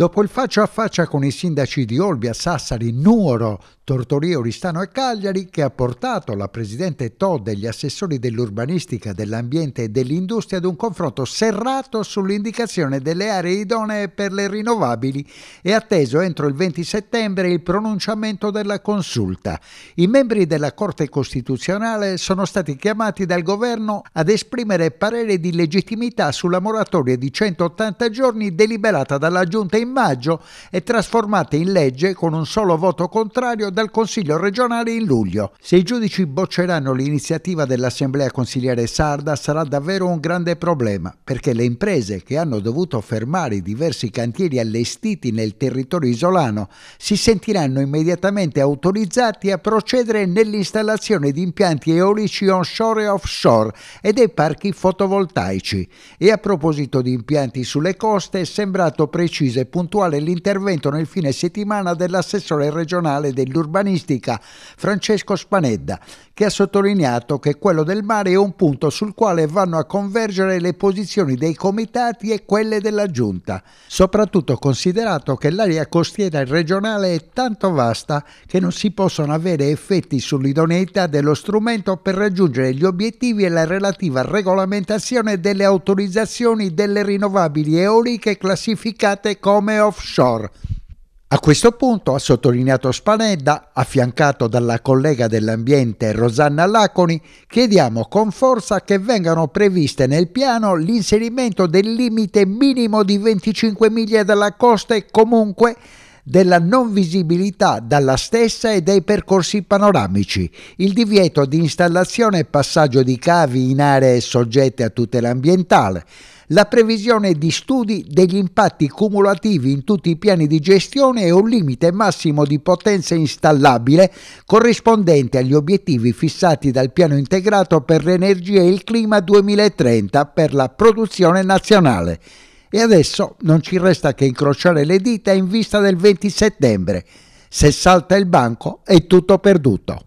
Dopo il faccia a faccia con i sindaci di Olbia, Sassari, Nuoro, Tortorio, Oristano e Cagliari, che ha portato la presidente Todd e gli assessori dell'urbanistica, dell'ambiente e dell'industria ad un confronto serrato sull'indicazione delle aree idonee per le rinnovabili, è atteso entro il 20 settembre il pronunciamento della consulta. I membri della Corte Costituzionale sono stati chiamati dal governo ad esprimere parere di legittimità sulla moratoria di 180 giorni deliberata dalla Giunta in maggio e trasformate in legge con un solo voto contrario dal Consiglio regionale in luglio. Se i giudici bocceranno l'iniziativa dell'Assemblea consigliere sarda sarà davvero un grande problema, perché le imprese che hanno dovuto fermare i diversi cantieri allestiti nel territorio isolano si sentiranno immediatamente autorizzati a procedere nell'installazione di impianti eolici onshore e offshore e dei parchi fotovoltaici. E a proposito di impianti sulle coste, è sembrato preciso e puntuale l'intervento nel fine settimana dell'assessore regionale dell'urbanistica Francesco Spanedda, che ha sottolineato che quello del mare è un punto sul quale vanno a convergere le posizioni dei comitati e quelle della giunta, soprattutto considerato che l'area costiera regionale è tanto vasta che non si possono avere effetti sull'idoneità dello strumento per raggiungere gli obiettivi e la relativa regolamentazione delle autorizzazioni delle rinnovabili eoliche classificate come come offshore. A questo punto, ha sottolineato Spanedda, affiancato dalla collega dell'ambiente Rosanna Laconi, chiediamo con forza che vengano previste nel piano l'inserimento del limite minimo di 25 miglia dalla costa e comunque della non visibilità dalla stessa e dei percorsi panoramici, il divieto di installazione e passaggio di cavi in aree soggette a tutela ambientale, la previsione di studi degli impatti cumulativi in tutti i piani di gestione e un limite massimo di potenza installabile corrispondente agli obiettivi fissati dal piano integrato per l'energia e il clima 2030 per la produzione nazionale. E adesso non ci resta che incrociare le dita in vista del 20 settembre. Se salta il banco è tutto perduto.